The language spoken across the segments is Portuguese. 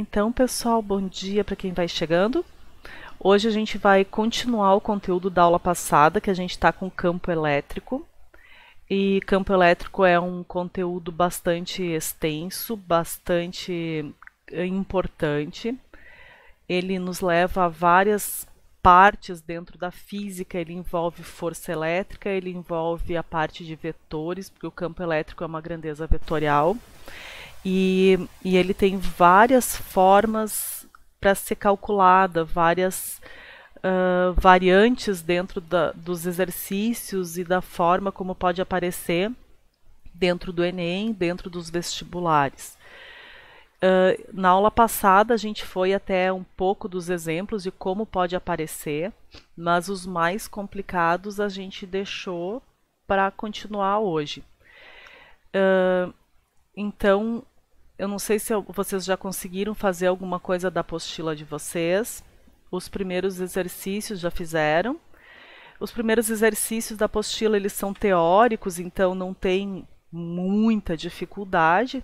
Então, pessoal, bom dia para quem vai chegando. Hoje a gente vai continuar o conteúdo da aula passada, que a gente está com campo elétrico. E campo elétrico é um conteúdo bastante extenso, bastante eh, importante. Ele nos leva a várias partes dentro da física, ele envolve força elétrica, ele envolve a parte de vetores, porque o campo elétrico é uma grandeza vetorial. E, e ele tem várias formas para ser calculada, várias uh, variantes dentro da, dos exercícios e da forma como pode aparecer dentro do Enem, dentro dos vestibulares. Uh, na aula passada a gente foi até um pouco dos exemplos de como pode aparecer, mas os mais complicados a gente deixou para continuar hoje. Uh, então, eu não sei se vocês já conseguiram fazer alguma coisa da apostila de vocês. Os primeiros exercícios já fizeram. Os primeiros exercícios da apostila, eles são teóricos, então não tem muita dificuldade.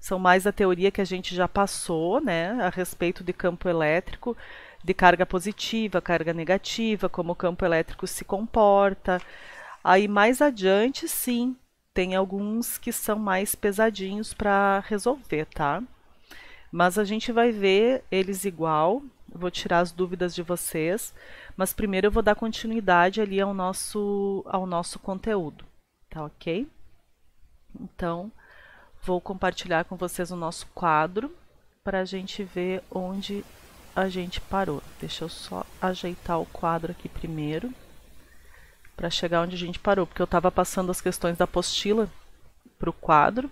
São mais a teoria que a gente já passou, né, a respeito de campo elétrico, de carga positiva, carga negativa, como o campo elétrico se comporta. Aí mais adiante, sim, tem alguns que são mais pesadinhos para resolver, tá? Mas a gente vai ver eles igual, vou tirar as dúvidas de vocês, mas primeiro eu vou dar continuidade ali ao nosso, ao nosso conteúdo, tá ok? Então, vou compartilhar com vocês o nosso quadro para a gente ver onde a gente parou. Deixa eu só ajeitar o quadro aqui primeiro para chegar onde a gente parou, porque eu estava passando as questões da apostila para o quadro.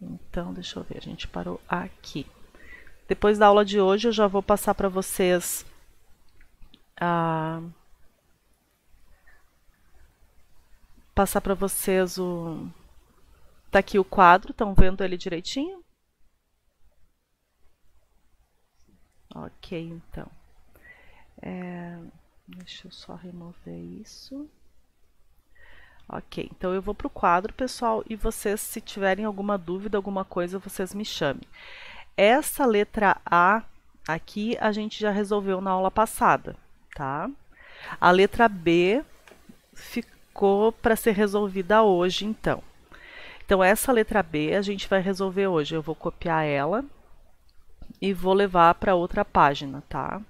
Então, deixa eu ver, a gente parou aqui. Depois da aula de hoje, eu já vou passar para vocês a... Ah, passar para vocês o tá aqui o quadro, estão vendo ele direitinho? Ok, então. É... Deixa eu só remover isso. Ok, então eu vou para o quadro, pessoal, e vocês, se tiverem alguma dúvida, alguma coisa, vocês me chamem. Essa letra A aqui a gente já resolveu na aula passada, tá? A letra B ficou para ser resolvida hoje, então. Então, essa letra B a gente vai resolver hoje. Eu vou copiar ela e vou levar para outra página, tá?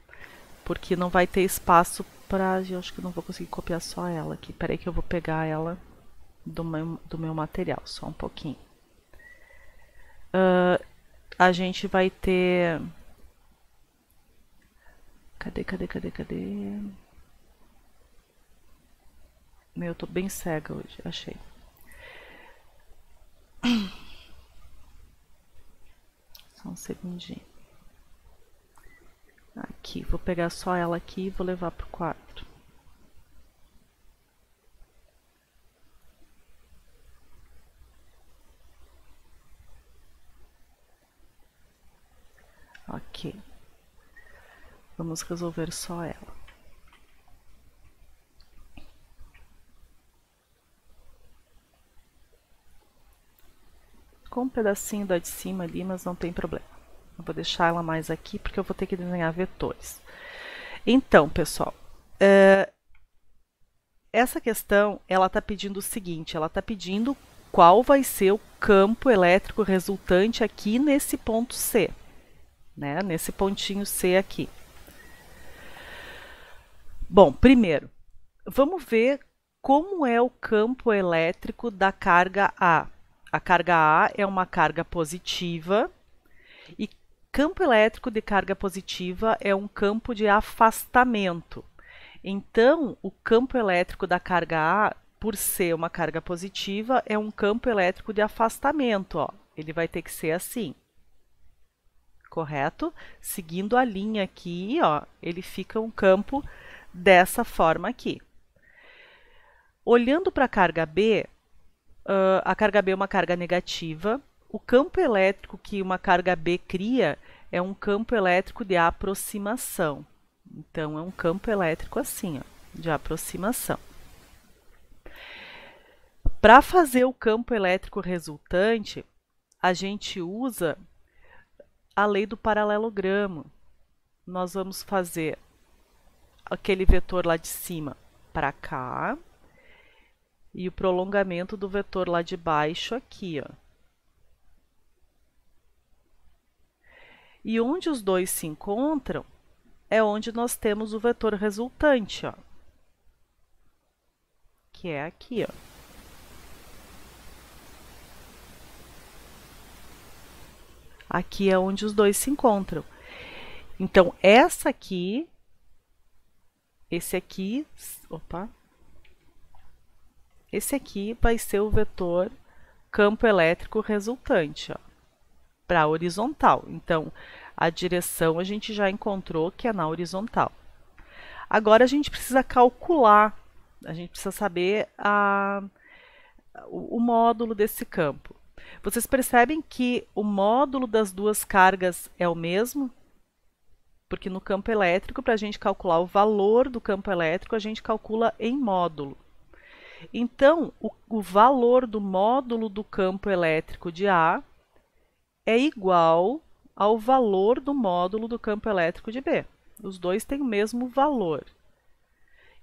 porque não vai ter espaço para Eu acho que não vou conseguir copiar só ela aqui. Peraí que eu vou pegar ela do meu, do meu material, só um pouquinho. Uh, a gente vai ter... Cadê, cadê, cadê, cadê? Meu, eu tô bem cega hoje, achei. Só um segundinho. Aqui, vou pegar só ela aqui e vou levar pro quarto. Ok. Vamos resolver só ela. Com um pedacinho da de cima ali, mas não tem problema. Eu vou deixar ela mais aqui porque eu vou ter que desenhar vetores. Então, pessoal, uh, essa questão ela está pedindo o seguinte: ela está pedindo qual vai ser o campo elétrico resultante aqui nesse ponto C, né? Nesse pontinho C aqui. Bom, primeiro, vamos ver como é o campo elétrico da carga A. A carga A é uma carga positiva e Campo elétrico de carga positiva é um campo de afastamento. Então, o campo elétrico da carga A, por ser uma carga positiva, é um campo elétrico de afastamento. Ó. Ele vai ter que ser assim, correto? Seguindo a linha aqui, ó, ele fica um campo dessa forma aqui. Olhando para a carga B, a carga B é uma carga negativa, o campo elétrico que uma carga B cria é um campo elétrico de aproximação. Então, é um campo elétrico assim, ó, de aproximação. Para fazer o campo elétrico resultante, a gente usa a lei do paralelogramo. Nós vamos fazer aquele vetor lá de cima para cá e o prolongamento do vetor lá de baixo aqui, ó. E onde os dois se encontram é onde nós temos o vetor resultante, ó, que é aqui. Ó. Aqui é onde os dois se encontram. Então, essa aqui, esse aqui, opa, esse aqui vai ser o vetor campo elétrico resultante, ó para a horizontal. Então, a direção a gente já encontrou que é na horizontal. Agora a gente precisa calcular, a gente precisa saber a, o, o módulo desse campo. Vocês percebem que o módulo das duas cargas é o mesmo? Porque no campo elétrico, para a gente calcular o valor do campo elétrico, a gente calcula em módulo. Então, o, o valor do módulo do campo elétrico de A é igual ao valor do módulo do campo elétrico de B. Os dois têm o mesmo valor.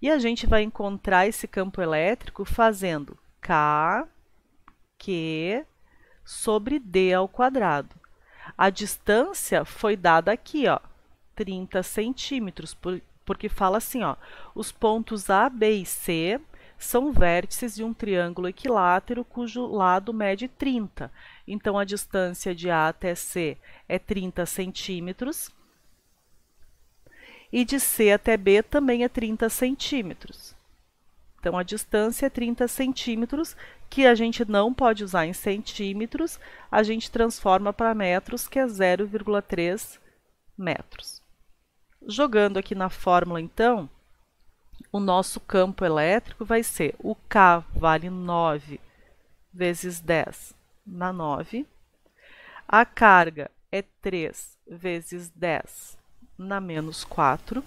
E a gente vai encontrar esse campo elétrico fazendo K, Q sobre D ao quadrado. A distância foi dada aqui, ó, 30 centímetros, porque fala assim, ó, os pontos A, B e C são vértices de um triângulo equilátero cujo lado mede 30. Então, a distância de A até C é 30 centímetros e de C até B também é 30 centímetros. Então, a distância é 30 centímetros, que a gente não pode usar em centímetros, a gente transforma para metros, que é 0,3 metros. Jogando aqui na fórmula, então, o nosso campo elétrico vai ser o K vale 9 vezes 10 na 9. A carga é 3 vezes 10 na menos 4.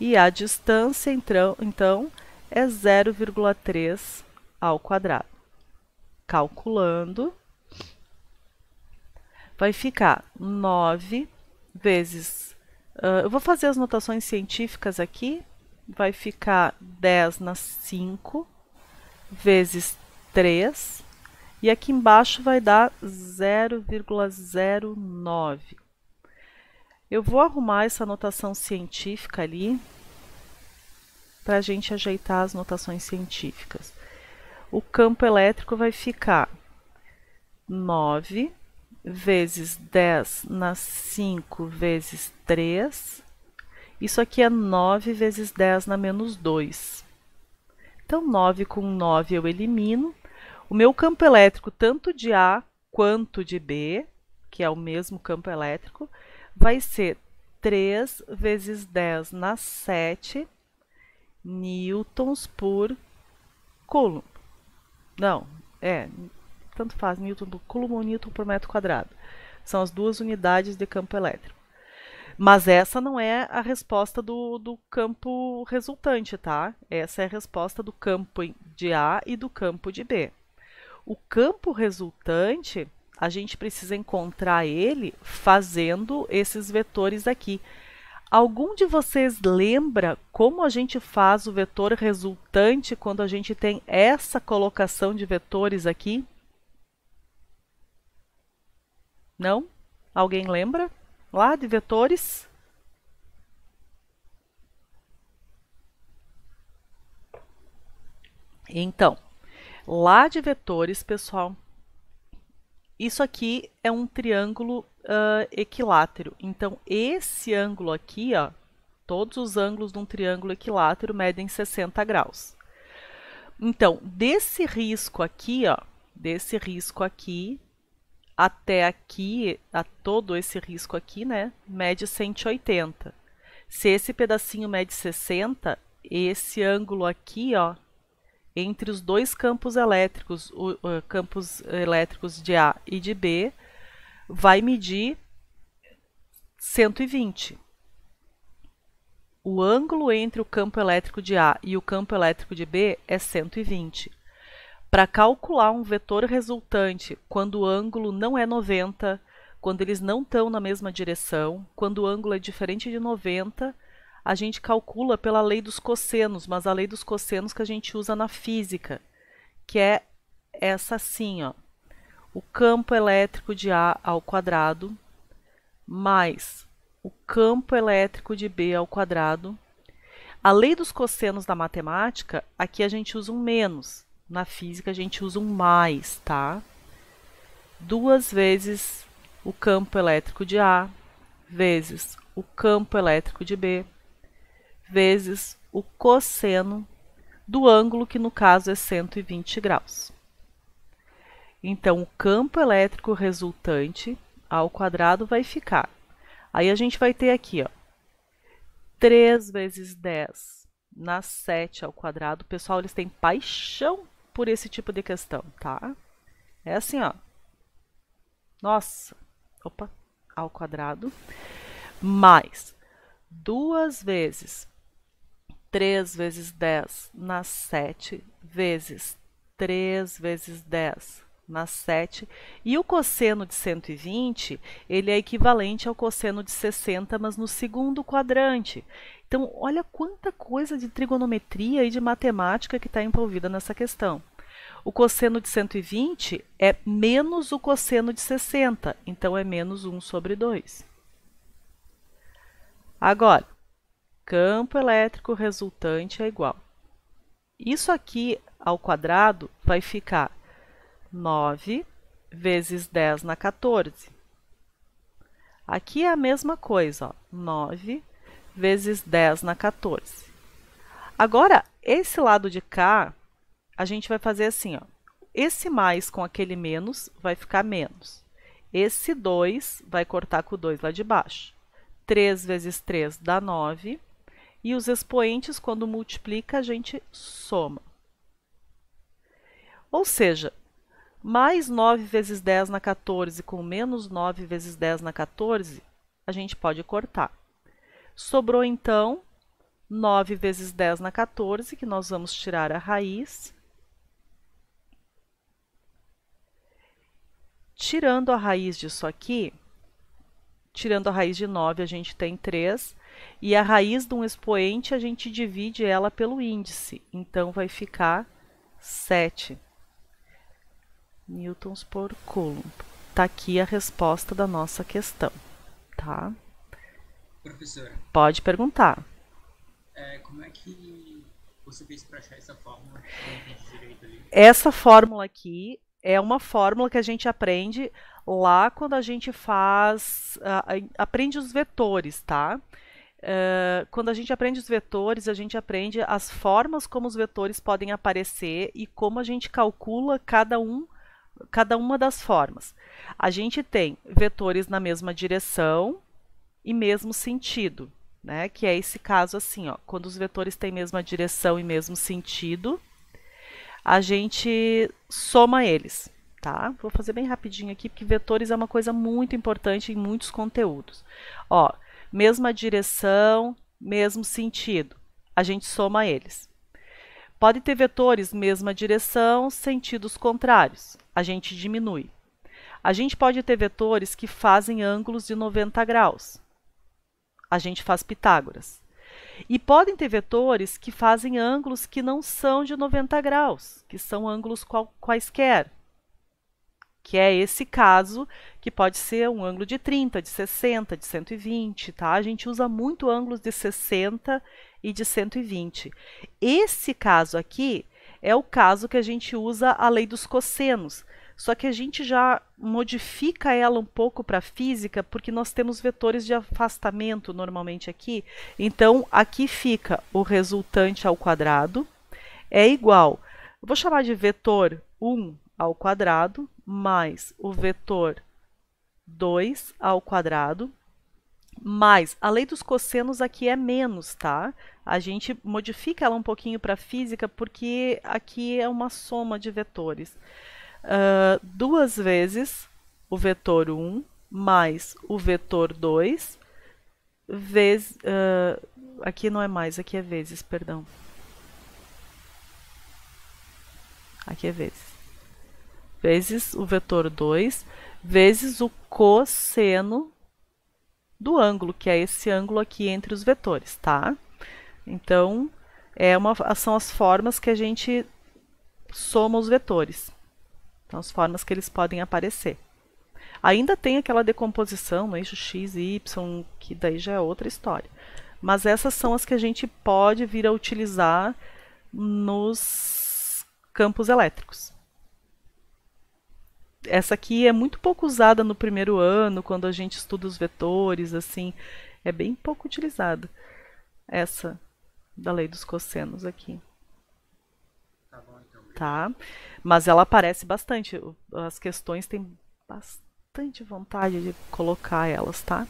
E a distância, então, é 0,3 ao quadrado. Calculando, vai ficar 9 vezes... Uh, eu vou fazer as notações científicas aqui, vai ficar 10 na 5 vezes 3. E aqui embaixo vai dar 0,09. Eu vou arrumar essa notação científica ali para a gente ajeitar as notações científicas. O campo elétrico vai ficar 9 vezes 10 na 5 vezes 3 isso aqui é 9 vezes 10 na menos 2. Então, 9 com 9 eu elimino. O meu campo elétrico, tanto de A quanto de B, que é o mesmo campo elétrico, vai ser 3 vezes 10 na 7 newtons por coulomb. Não, é, tanto faz newton por coulomb ou newton por metro quadrado. São as duas unidades de campo elétrico. Mas essa não é a resposta do, do campo resultante, tá? Essa é a resposta do campo de A e do campo de B. O campo resultante, a gente precisa encontrar ele fazendo esses vetores aqui. Algum de vocês lembra como a gente faz o vetor resultante quando a gente tem essa colocação de vetores aqui? Não? Alguém lembra? lá de vetores. Então, lá de vetores, pessoal, isso aqui é um triângulo uh, equilátero. Então, esse ângulo aqui, ó, todos os ângulos de um triângulo equilátero medem 60 graus. Então, desse risco aqui, ó, desse risco aqui, até aqui, a todo esse risco aqui, né, mede 180. Se esse pedacinho mede 60, esse ângulo aqui, ó, entre os dois campos elétricos, o, o, campos elétricos de A e de B, vai medir 120. O ângulo entre o campo elétrico de A e o campo elétrico de B é 120. Para calcular um vetor resultante quando o ângulo não é 90, quando eles não estão na mesma direção, quando o ângulo é diferente de 90, a gente calcula pela lei dos cossenos, mas a lei dos cossenos que a gente usa na física, que é essa assim, ó. O campo elétrico de A ao quadrado mais o campo elétrico de B ao quadrado. A lei dos cossenos da matemática, aqui a gente usa um menos. Na física, a gente usa um mais, tá? Duas vezes o campo elétrico de A, vezes o campo elétrico de B, vezes o cosseno do ângulo, que no caso é 120 graus. Então, o campo elétrico resultante ao quadrado vai ficar. Aí a gente vai ter aqui, ó, 3 vezes 10 na 7 ao quadrado. Pessoal, eles têm paixão por esse tipo de questão, tá? É assim, ó. Nossa, opa, ao quadrado, mais duas vezes 3 vezes 10 na 7 vezes 3 vezes 10 na 7. E o cosseno de 120, ele é equivalente ao cosseno de 60, mas no segundo quadrante. Então, olha quanta coisa de trigonometria e de matemática que está envolvida nessa questão. O cosseno de 120 é menos o cosseno de 60, então é menos 1 sobre 2. Agora, campo elétrico resultante é igual. Isso aqui ao quadrado vai ficar 9 vezes 10 na 14. Aqui é a mesma coisa, ó, 9 vezes 10 na 14. Agora, esse lado de cá, a gente vai fazer assim, ó. Esse mais com aquele menos vai ficar menos. Esse 2 vai cortar com o 2 lá de baixo. 3 vezes 3 dá 9. E os expoentes, quando multiplica, a gente soma. Ou seja, mais 9 vezes 10 na 14 com menos 9 vezes 10 na 14, a gente pode cortar. Sobrou então 9 vezes 10 na 14, que nós vamos tirar a raiz. Tirando a raiz disso aqui, tirando a raiz de 9, a gente tem 3. E a raiz de um expoente, a gente divide ela pelo índice. Então, vai ficar 7 newtons por coulomb. Está aqui a resposta da nossa questão, tá? Professora. Pode perguntar. É, como é que você fez para achar essa fórmula? Essa fórmula aqui é uma fórmula que a gente aprende lá quando a gente faz. Uh, aprende os vetores, tá? Uh, quando a gente aprende os vetores, a gente aprende as formas como os vetores podem aparecer e como a gente calcula cada um cada uma das formas. A gente tem vetores na mesma direção, e mesmo sentido, né? Que é esse caso assim, ó, quando os vetores têm mesma direção e mesmo sentido, a gente soma eles, tá? Vou fazer bem rapidinho aqui, porque vetores é uma coisa muito importante em muitos conteúdos. Ó, mesma direção, mesmo sentido, a gente soma eles. Pode ter vetores mesma direção, sentidos contrários, a gente diminui. A gente pode ter vetores que fazem ângulos de 90 graus, a gente faz Pitágoras. E podem ter vetores que fazem ângulos que não são de 90 graus, que são ângulos qual, quaisquer, que é esse caso que pode ser um ângulo de 30, de 60, de 120, tá? A gente usa muito ângulos de 60 e de 120. Esse caso aqui é o caso que a gente usa a lei dos cossenos. Só que a gente já modifica ela um pouco para física, porque nós temos vetores de afastamento normalmente aqui. Então, aqui fica o resultante ao quadrado é igual. Eu vou chamar de vetor 1 ao quadrado mais o vetor 2 ao quadrado mais, a lei dos cossenos aqui é menos, tá? A gente modifica ela um pouquinho para física porque aqui é uma soma de vetores uh, duas vezes o vetor 1 mais o vetor 2 vezes. Uh, ah, aqui não é mais, aqui é vezes, perdão. Aqui é vezes. Vezes o vetor 2 vezes o cosseno do ângulo, que é esse ângulo aqui entre os vetores, tá? Então, é uma, são as formas que a gente soma os vetores. Então, as formas que eles podem aparecer. Ainda tem aquela decomposição no eixo X e Y, que daí já é outra história. Mas essas são as que a gente pode vir a utilizar nos campos elétricos. Essa aqui é muito pouco usada no primeiro ano, quando a gente estuda os vetores, assim, é bem pouco utilizada. Essa da lei dos cossenos aqui tá? Mas ela aparece bastante. As questões têm bastante vontade de colocar elas, tá?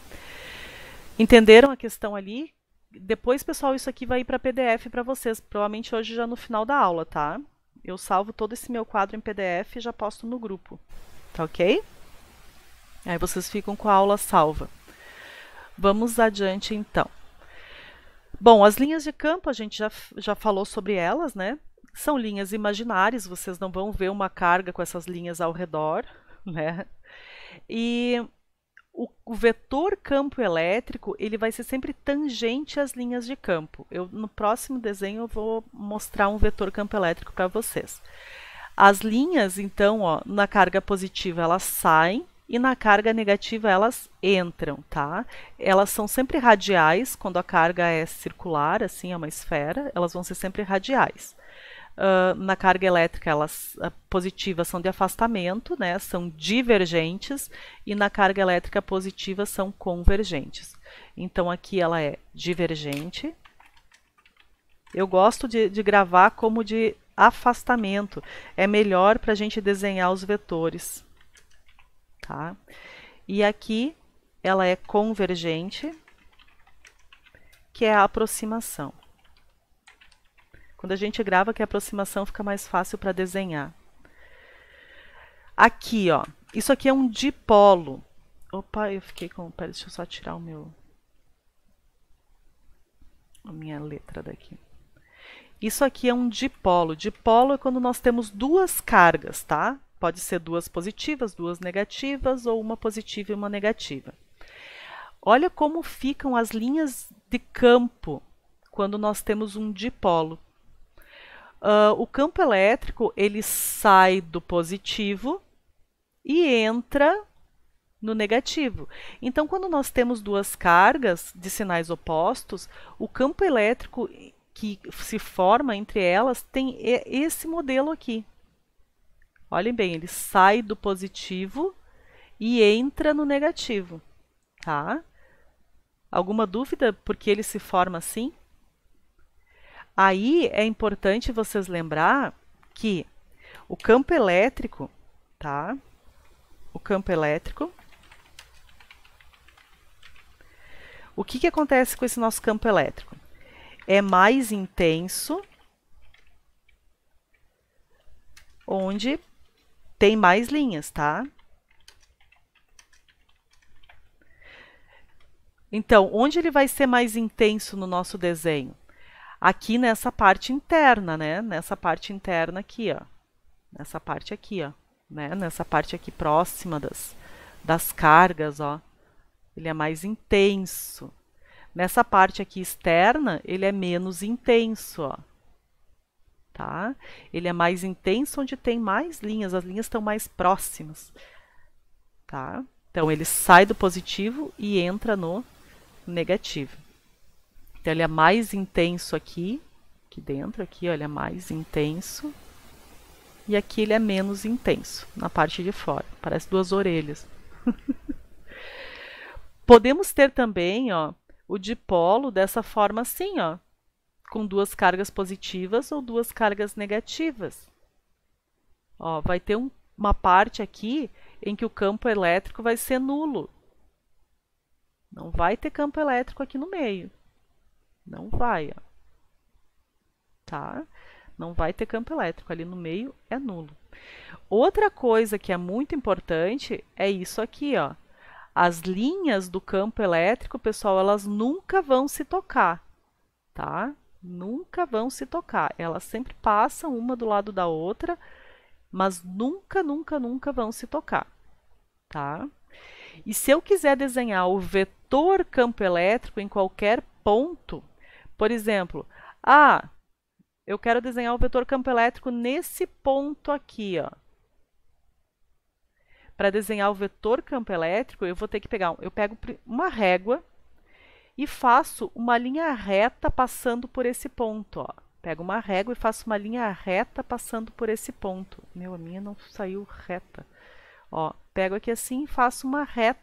Entenderam a questão ali? Depois, pessoal, isso aqui vai ir para PDF para vocês, provavelmente hoje já no final da aula, tá? Eu salvo todo esse meu quadro em PDF e já posto no grupo, tá ok? Aí vocês ficam com a aula salva. Vamos adiante, então. Bom, as linhas de campo, a gente já, já falou sobre elas, né? São linhas imaginárias, vocês não vão ver uma carga com essas linhas ao redor, né? E o, vetor campo elétrico, ele vai ser sempre tangente às linhas de campo. Eu no próximo desenho eu vou mostrar um vetor campo elétrico para vocês. As linhas, então, ó, na carga positiva elas saem e na carga negativa elas entram, tá? Elas são sempre radiais, quando a carga é circular, assim, é uma esfera, elas vão ser sempre radiais. Uh, na carga elétrica, elas uh, ah, positivas são de afastamento, né, são divergentes, e na carga elétrica positiva são convergentes. Então, aqui ela é divergente. Eu gosto de, de gravar como de afastamento. É melhor para a gente desenhar os vetores. Tá? E aqui ela é convergente, que é a aproximação. Quando a gente grava que a aproximação fica mais fácil para desenhar. Aqui, ó. Isso aqui é um dipolo. Opa, eu fiquei com... Pera, deixa eu só tirar o meu... A minha letra daqui. Isso aqui é um dipolo. Dipolo é quando nós temos duas cargas, tá? Pode ser duas positivas, duas negativas, ou uma positiva e uma negativa. Olha como ficam as linhas de campo quando nós temos um dipolo. Uh, o campo elétrico ele sai do positivo e entra no negativo. Então, quando nós temos duas cargas de sinais opostos, o campo elétrico que se forma entre elas tem esse modelo aqui. Olhem bem, ele sai do positivo e entra no negativo, tá? Alguma dúvida por que ele se forma assim? Aí é importante vocês lembrar que o campo elétrico, tá? O campo elétrico. O que, que acontece com esse nosso campo elétrico? É mais intenso onde tem mais linhas, tá? Então, onde ele vai ser mais intenso no nosso desenho? aqui nessa parte interna, né? Nessa parte interna aqui, ó. Nessa parte aqui, ó. Né? Nessa parte aqui próxima das, das cargas, ó. Ele é mais intenso. Nessa parte aqui externa, ele é menos intenso, ó. Tá? Ele é mais intenso onde tem mais linhas, as linhas estão mais próximas. Tá? Então, ele sai do positivo e entra no negativo. Então ele é mais intenso aqui, aqui dentro, aqui, olha, é mais intenso. E aqui ele é menos intenso, na parte de fora. Parece duas orelhas. Podemos ter também, ó, o dipolo dessa forma assim, ó, com duas cargas positivas ou duas cargas negativas. Ó, vai ter um, uma parte aqui em que o campo elétrico vai ser nulo. Não vai ter campo elétrico aqui no meio. Não vai, ó. Tá? Não vai ter campo elétrico. Ali no meio é nulo. Outra coisa que é muito importante é isso aqui, ó. As linhas do campo elétrico, pessoal, elas nunca vão se tocar, tá? Nunca vão se tocar. Elas sempre passam uma do lado da outra, mas nunca, nunca, nunca vão se tocar, tá? E se eu quiser desenhar o vetor campo elétrico em qualquer ponto, por exemplo, ah, eu quero desenhar o vetor campo elétrico nesse ponto aqui, ó. Para desenhar o vetor campo elétrico, eu vou ter que pegar, eu pego uma régua e faço uma linha reta passando por esse ponto, ó. Pego uma régua e faço uma linha reta passando por esse ponto. Meu, a minha não saiu reta. Ó, pego aqui assim e faço uma reta.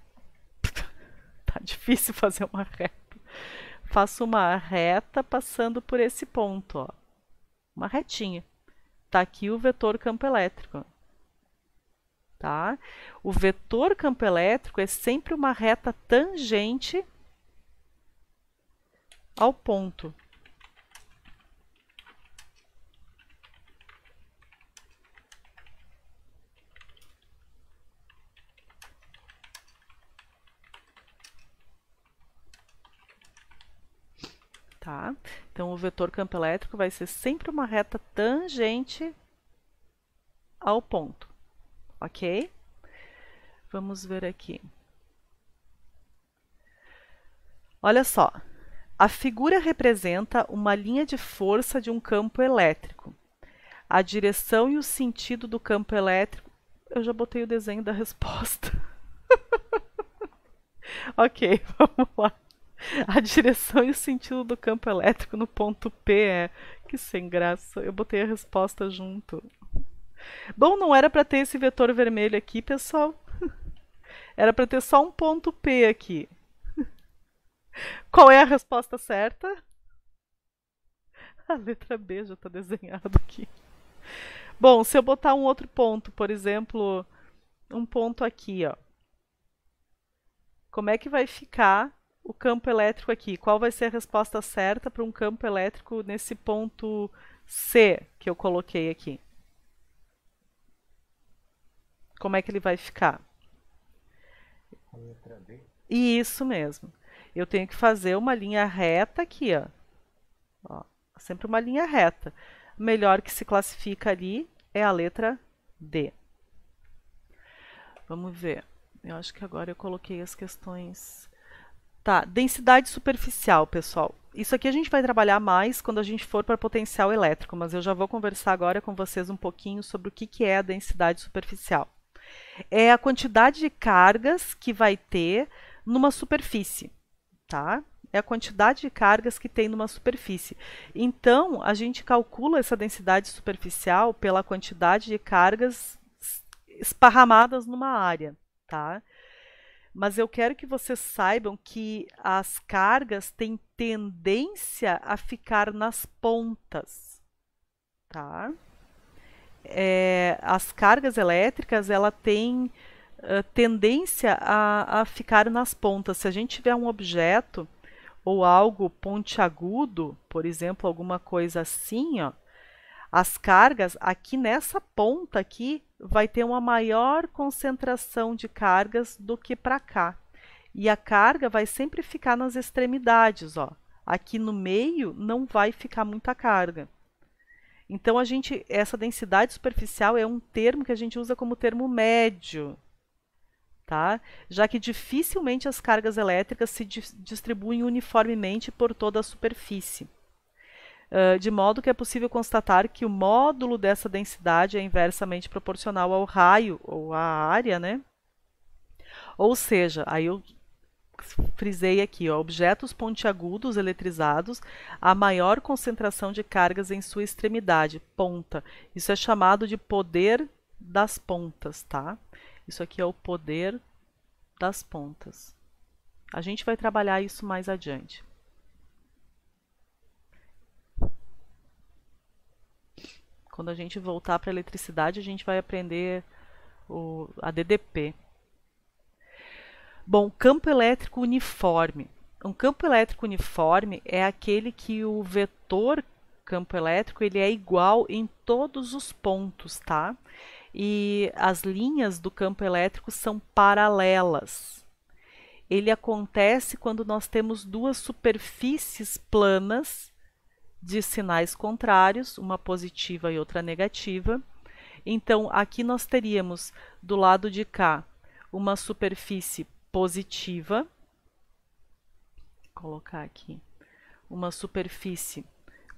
tá difícil fazer uma reta faço uma reta passando por esse ponto, ó. uma retinha. Está aqui o vetor campo elétrico. Tá? O vetor campo elétrico é sempre uma reta tangente ao ponto. tá? Então, o vetor campo elétrico vai ser sempre uma reta tangente ao ponto, ok? Vamos ver aqui. Olha só, a figura representa uma linha de força de um campo elétrico. A direção e o sentido do campo elétrico... Eu já botei o desenho da resposta. ok, vamos lá. A direção e o sentido do campo elétrico no ponto P é. Que sem graça. Eu botei a resposta junto. Bom, não era para ter esse vetor vermelho aqui, pessoal. Era para ter só um ponto P aqui. Qual é a resposta certa? A letra B já está desenhada aqui. Bom, se eu botar um outro ponto, por exemplo, um ponto aqui, ó. Como é que vai ficar o campo elétrico aqui. Qual vai ser a resposta certa para um campo elétrico nesse ponto C que eu coloquei aqui? Como é que ele vai ficar? Letra Isso mesmo. Eu tenho que fazer uma linha reta aqui, ó. ó. Sempre uma linha reta. Melhor que se classifica ali é a letra D. Vamos ver. Eu acho que agora eu coloquei as questões Tá, densidade superficial, pessoal. Isso aqui a gente vai trabalhar mais quando a gente for para potencial elétrico, mas eu já vou conversar agora com vocês um pouquinho sobre o que, que é a densidade superficial. É a quantidade de cargas que vai ter numa superfície, tá? É a quantidade de cargas que tem numa superfície. Então, a gente calcula essa densidade superficial pela quantidade de cargas esparramadas numa área, tá? mas eu quero que vocês saibam que as cargas têm tendência a ficar nas pontas, tá? É, as cargas elétricas, ela tem uh, tendência a, a ficar nas pontas. Se a gente tiver um objeto ou algo pontiagudo, por exemplo, alguma coisa assim, ó, as cargas aqui nessa ponta aqui vai ter uma maior concentração de cargas do que para cá. E a carga vai sempre ficar nas extremidades, ó. Aqui no meio não vai ficar muita carga. Então a gente essa densidade superficial é um termo que a gente usa como termo médio, tá? Já que dificilmente as cargas elétricas se distribuem uniformemente por toda a superfície. Ah, de modo que é possível constatar que o módulo dessa densidade é inversamente proporcional ao raio ou à área, né? Ou seja, aí eu frisei aqui, ó, objetos pontiagudos eletrizados, a maior concentração de cargas em sua extremidade, ponta. Isso é chamado de poder das pontas, tá? Isso aqui é o poder das pontas. A gente vai trabalhar isso mais adiante. Quando a gente voltar para a eletricidade, a gente vai aprender o, a DDP. Bom, campo elétrico uniforme. Um campo elétrico uniforme é aquele que o vetor campo elétrico ele é igual em todos os pontos, tá? E as linhas do campo elétrico são paralelas. Ele acontece quando nós temos duas superfícies planas de sinais contrários, uma positiva e outra negativa. Então, aqui nós teríamos do lado de cá uma superfície positiva, Vou colocar aqui uma superfície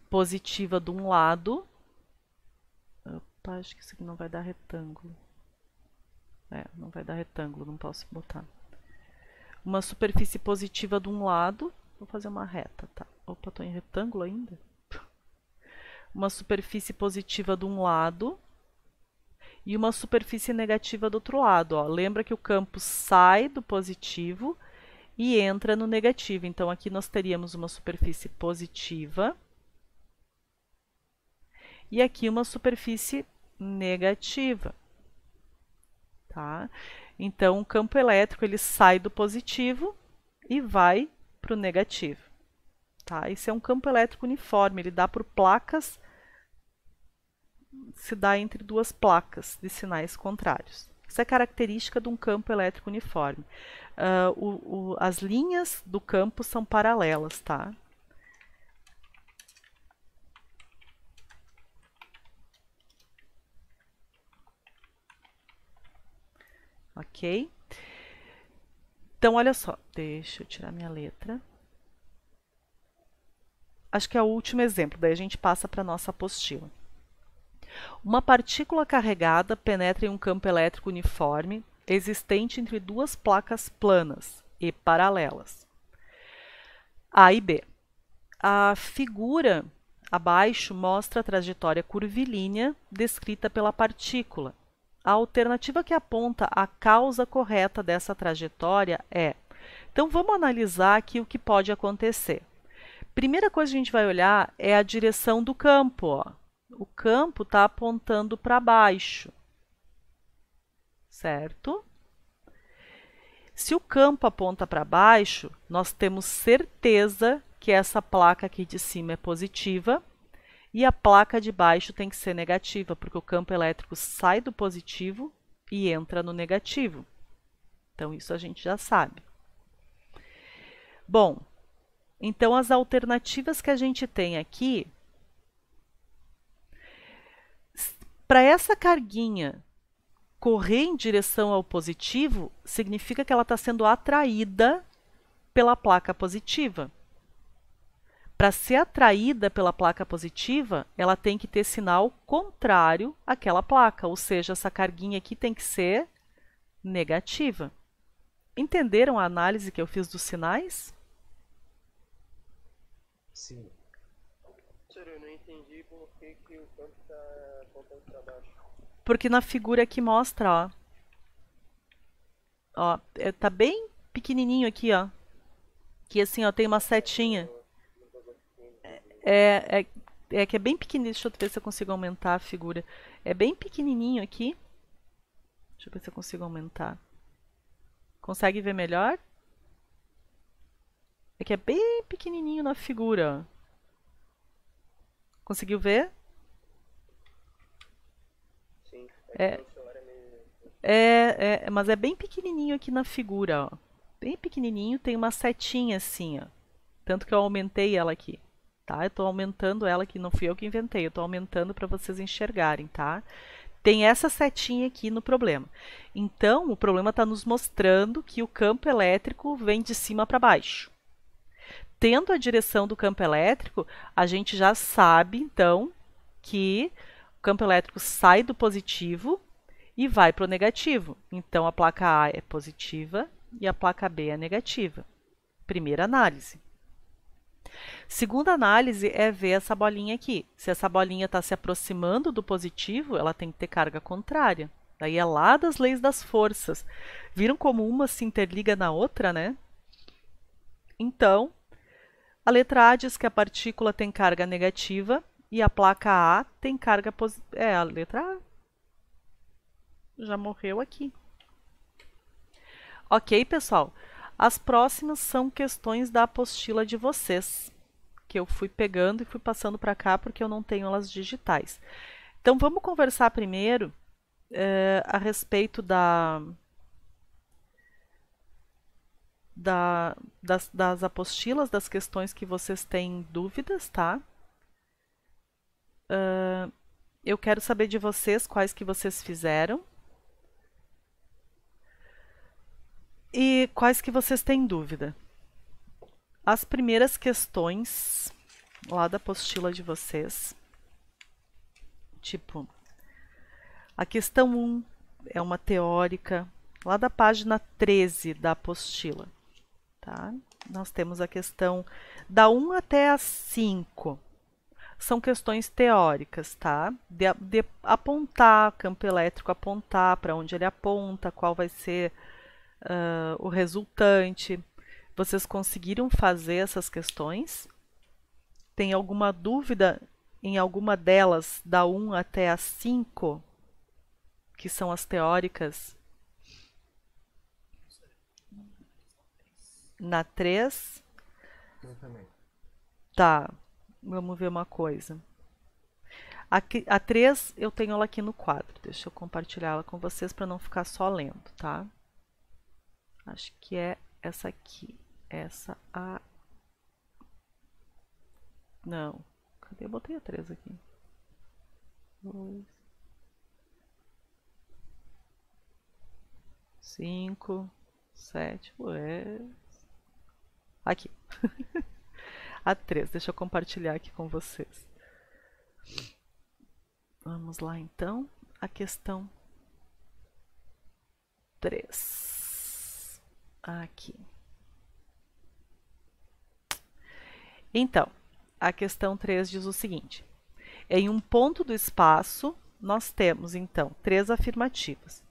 positiva de um lado. Opa, acho que isso aqui não vai dar retângulo. É, não vai dar retângulo, não posso botar. Uma superfície positiva de um lado. Vou fazer uma reta, tá? Opa, estou em retângulo ainda? uma superfície positiva de um lado e uma superfície negativa do outro lado. Ó. Lembra que o campo sai do positivo e entra no negativo. Então, aqui nós teríamos uma superfície positiva e aqui uma superfície negativa. Tá? Então, o campo elétrico ele sai do positivo e vai para o negativo. Tá? Esse é um campo elétrico uniforme, ele dá por placas se dá entre duas placas de sinais contrários. Isso é característica de um campo elétrico uniforme. Uh, o, o, as linhas do campo são paralelas, tá? Ok? Então, olha só. Deixa eu tirar minha letra. Acho que é o último exemplo, daí a gente passa para a nossa apostila. Uma partícula carregada penetra em um campo elétrico uniforme existente entre duas placas planas e paralelas. A e B. A figura abaixo mostra a trajetória curvilínea descrita pela partícula. A alternativa que aponta a causa correta dessa trajetória é. Então vamos analisar aqui o que pode acontecer. Primeira coisa que a gente vai olhar é a direção do campo. Ó o campo está apontando para baixo, certo? Se o campo aponta para baixo, nós temos certeza que essa placa aqui de cima é positiva e a placa de baixo tem que ser negativa, porque o campo elétrico sai do positivo e entra no negativo. Então, isso a gente já sabe. Bom, então as alternativas que a gente tem aqui Para essa carguinha correr em direção ao positivo, significa que ela está sendo atraída pela placa positiva. Para ser atraída pela placa positiva, ela tem que ter sinal contrário àquela placa, ou seja, essa carguinha aqui tem que ser negativa. Entenderam a análise que eu fiz dos sinais? Sim. eu não entendi por que, que o porque na figura que mostra, ó. Ó, é, tá bem pequenininho aqui, ó. Que assim, ó, tem uma setinha. É, é, é, é que é bem pequenininho. Deixa eu ver se eu consigo aumentar a figura. É bem pequenininho aqui. Deixa eu ver se eu consigo aumentar. Consegue ver melhor? É que é bem pequenininho na figura. Conseguiu ver? É, é, é, mas é bem pequenininho aqui na figura, ó. Bem pequenininho, tem uma setinha assim, ó. Tanto que eu aumentei ela aqui, tá? Eu estou aumentando ela aqui, não fui eu que inventei, eu estou aumentando para vocês enxergarem, tá? Tem essa setinha aqui no problema. Então, o problema está nos mostrando que o campo elétrico vem de cima para baixo. Tendo a direção do campo elétrico, a gente já sabe, então, que campo elétrico sai do positivo e vai para o negativo. Então, a placa A é positiva e a placa B é negativa. Primeira análise. Segunda análise é ver essa bolinha aqui. Se essa bolinha está se aproximando do positivo, ela tem que ter carga contrária. Daí é lá das leis das forças. Viram como uma se interliga na outra, né? Então, a letra A diz que a partícula tem carga negativa e a placa A tem carga positiva. É, a letra A. Já morreu aqui. Ok, pessoal? As próximas são questões da apostila de vocês, que eu fui pegando e fui passando para cá porque eu não tenho elas digitais. Então, vamos conversar primeiro é, a respeito da, da, das, das apostilas, das questões que vocês têm dúvidas, tá? Uh, eu quero saber de vocês quais que vocês fizeram e quais que vocês têm dúvida. As primeiras questões lá da apostila de vocês, tipo, a questão 1 é uma teórica, lá da página 13 da apostila, tá? Nós temos a questão da 1 até a 5 são questões teóricas, tá? De, de apontar, campo elétrico apontar, para onde ele aponta, qual vai ser uh, o resultante. Vocês conseguiram fazer essas questões? Tem alguma dúvida em alguma delas, da 1 até a 5, que são as teóricas? Na 3? Eu também. Tá. Vamos ver uma coisa. Aqui, a 3 eu tenho ela aqui no quadro. Deixa eu compartilhar ela com vocês para não ficar só lendo, tá? Acho que é essa aqui. Essa a. Não. Cadê? Eu botei a 3 aqui. Dois. Cinco. Sete. Ué. Aqui. a 3. Deixa eu compartilhar aqui com vocês. Vamos lá então, a questão 3. Aqui. Então, a questão 3 diz o seguinte: em um ponto do espaço, nós temos então três afirmativas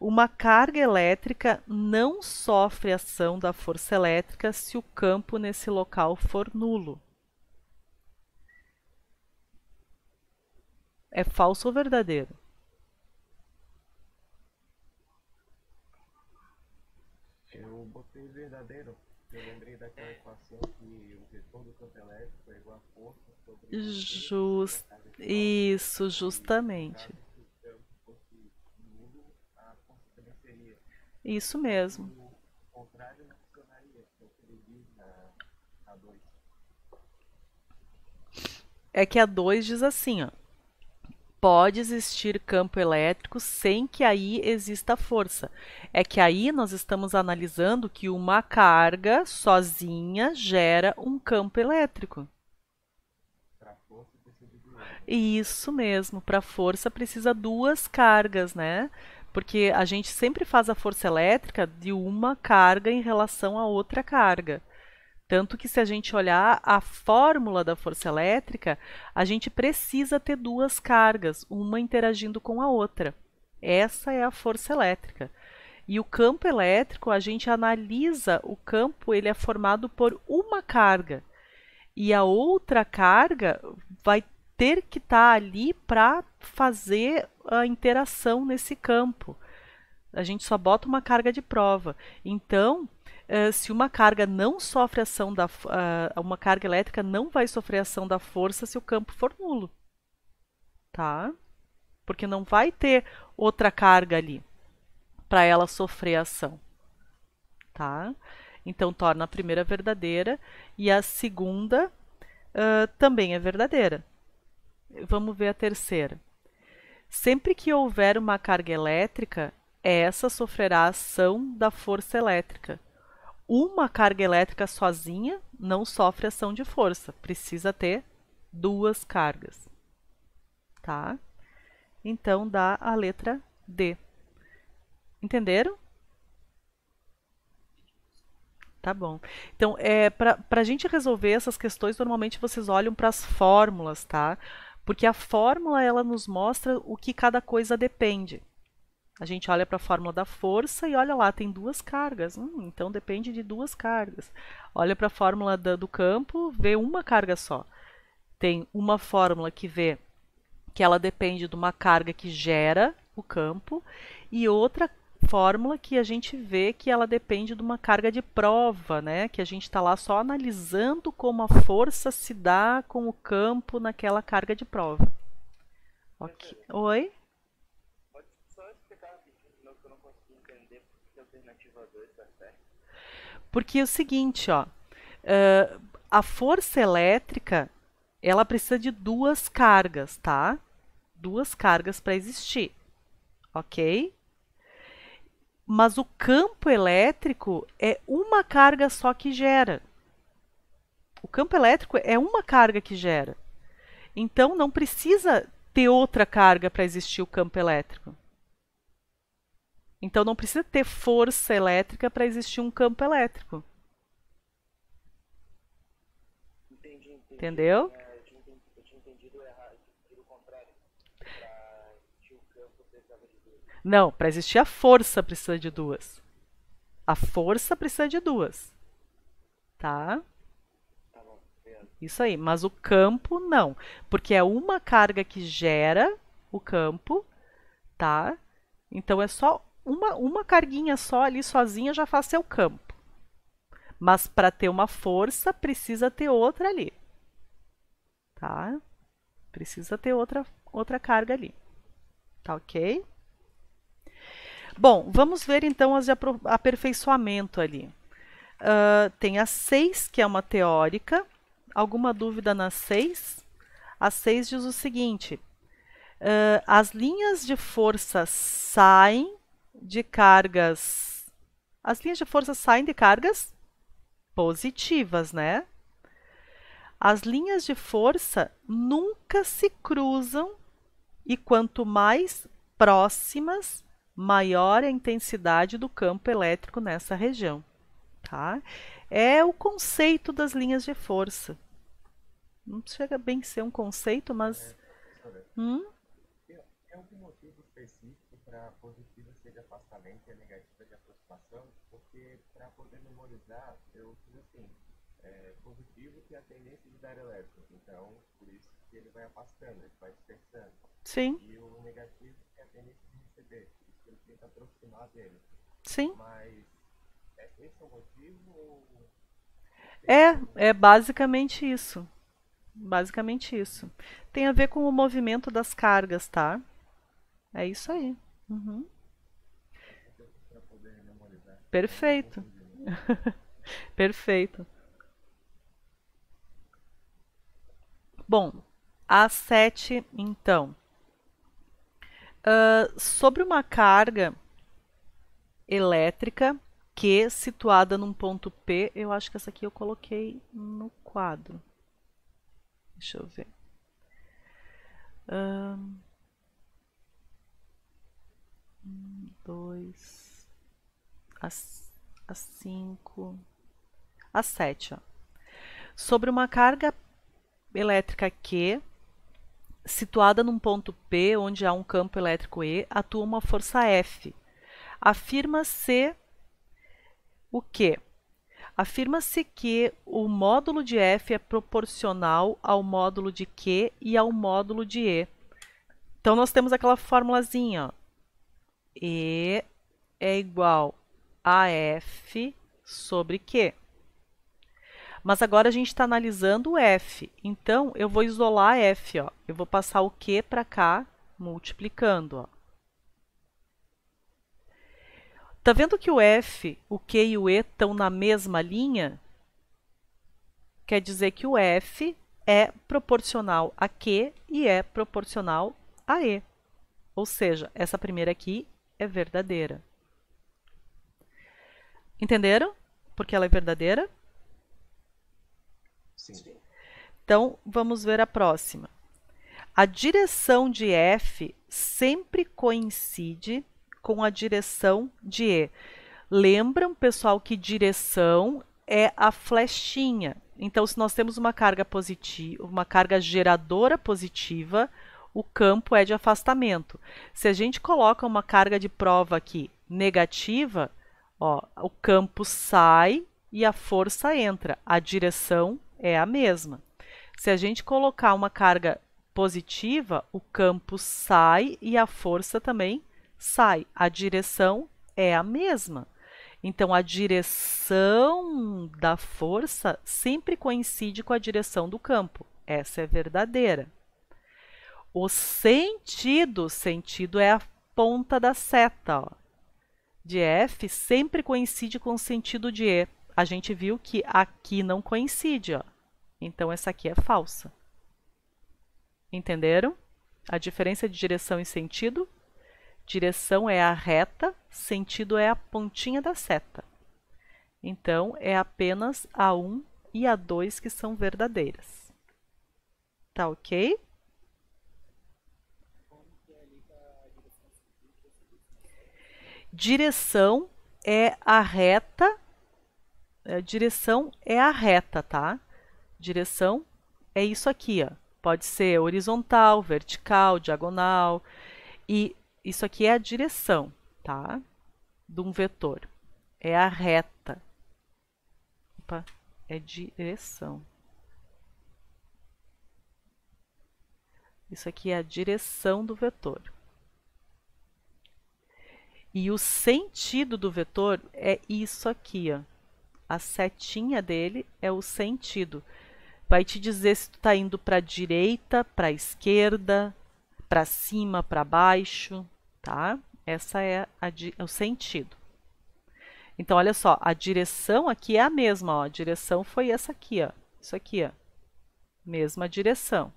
uma carga elétrica não sofre ação da força elétrica se o campo nesse local for nulo. É falso ou verdadeiro? Eu botei verdadeiro. Eu lembrei daquela equação que o vetor do campo elétrico é igual à força sobre... Just... Isso, justamente. Isso mesmo. O contrário não funcionaria, a 2. É que a 2 diz assim, ó. Pode existir campo elétrico sem que aí exista força. É que aí nós estamos analisando que uma carga sozinha gera um campo elétrico. Isso mesmo, para força precisa duas cargas, né? Porque a gente sempre faz a força elétrica de uma carga em relação a outra carga. Tanto que, se a gente olhar a fórmula da força elétrica, a gente precisa ter duas cargas, uma interagindo com a outra. Essa é a força elétrica. E o campo elétrico, a gente analisa o campo, ele é formado por uma carga. E a outra carga vai ter que estar tá ali para fazer a interação nesse campo. A gente só bota uma carga de prova. Então, eh, se uma carga não sofre ação da ah, uma carga elétrica não vai sofrer ação da força se o campo for nulo, tá? Porque não vai ter outra carga ali para ela sofrer ação, tá? Então torna a primeira verdadeira e a segunda uh, também é verdadeira. Vamos ver a terceira. Sempre que houver uma carga elétrica, essa sofrerá a ação da força elétrica. Uma carga elétrica sozinha não sofre ação de força, precisa ter duas cargas. Tá? Então dá a letra D. Entenderam? Tá bom. Então, é, para a gente resolver essas questões, normalmente vocês olham para as fórmulas, tá? porque a fórmula ela nos mostra o que cada coisa depende. A gente olha para a fórmula da força e olha lá, tem duas cargas, hum, então depende de duas cargas. Olha para a fórmula da, do campo, vê uma carga só. Tem uma fórmula que vê que ela depende de uma carga que gera o campo e outra fórmula que a gente vê que ela depende de uma carga de prova, né? Que a gente está lá só analisando como a força se dá com o campo naquela carga de prova. Ok? Oi? Porque é o seguinte, ó, eh, a força elétrica ela precisa de duas cargas, tá? Duas cargas para existir, ok? mas o campo elétrico é uma carga só que gera. O campo elétrico é uma carga que gera. Então não precisa ter outra carga para existir o campo elétrico. Então não precisa ter força elétrica para existir um campo elétrico. Entendi, entendi. Entendeu? Não, para existir a força precisa de duas. A força precisa de duas. Tá? Isso aí, mas o campo não, porque é uma carga que gera o campo, tá? Então é só uma, uma carguinha só ali sozinha já faz seu campo. Mas para ter uma força precisa ter outra ali. Tá? Precisa ter outra outra carga ali. Tá OK? Bom, vamos ver então as de aperfeiçoamento ali. Uh, tem a 6, que é uma teórica. Alguma dúvida na 6? A 6 diz o seguinte: uh, as linhas de força saem de cargas. As linhas de força saem de cargas positivas, né? As linhas de força nunca se cruzam e quanto mais próximas, maior a intensidade do campo elétrico nessa região. Tá? É o conceito das linhas de força. Não chega bem a ser um conceito, mas. É, hum? Tem, algum motivo específico para a positiva ser de afastamento e a negativa de aproximação? Porque, para poder memorizar, eu fiz assim: é, positivo que é a tendência de dar elétrico. Então, por isso que ele vai afastando, ele vai dispersando. Sim. E o negativo que é a tendência de receber ele tenta aproximar dele. Sim. Mas é esse o motivo ou... É, é basicamente isso. Basicamente isso. Tem a ver com o movimento das cargas, tá? É isso aí. Uhum. Perfeito. Perfeito. Bom, a 7, então uh, sobre uma carga elétrica que, é situada num ponto P, eu acho que essa aqui eu coloquei no quadro. Deixa eu ver. Um, ah, dois, a, a cinco, a sete, ó. Sobre uma carga elétrica Q situada num ponto P onde há um campo elétrico E, atua uma força F. Afirma-se o quê? Afirma-se que o módulo de F é proporcional ao módulo de Q e ao módulo de E. Então, nós temos aquela formulazinha. E é igual a F sobre Q. Mas agora a gente está analisando o F. Então, eu vou isolar F. Ó. Eu vou passar o Q para cá, multiplicando. Ó. Tá vendo que o F, o Q e o E estão na mesma linha? Quer dizer que o F é proporcional a Q e é proporcional a E. Ou seja, essa primeira aqui é verdadeira. Entenderam? Porque ela é verdadeira? Sim. Então, vamos ver a próxima. A direção de F sempre coincide com a direção de E. Lembram, pessoal, que direção é a flechinha. Então, se nós temos uma carga positiva, uma carga geradora positiva, o campo é de afastamento. Se a gente coloca uma carga de prova aqui negativa, ó, o campo sai e a força entra, a direção é a mesma. Se a gente colocar uma carga positiva, o campo sai e a força também sai. A direção é a mesma. Então, a direção da força sempre coincide com a direção do campo. Essa é verdadeira. O sentido, sentido é a ponta da seta ó, de F, sempre coincide com o sentido de E a gente viu que aqui não coincide, ó. Então, essa aqui é falsa. Entenderam? A diferença de direção e sentido? Direção é a reta, sentido é a pontinha da seta. Então, é apenas a 1 e a 2 que são verdadeiras. Tá ok? Direção é a reta é, direção é a reta, tá? Direção é isso aqui, ó. Pode ser horizontal, vertical, diagonal. E isso aqui é a direção, tá? De um vetor. É a reta. Opa, é direção. Isso aqui é a direção do vetor. E o sentido do vetor é isso aqui, ó a setinha dele é o sentido. Vai te dizer se tu está indo para a direita, para a esquerda, para cima, para baixo, tá? Essa é, a, é o sentido. Então, olha só, a direção aqui é a mesma, ó. A direção foi essa aqui, ó. Isso aqui, ó. Mesma direção.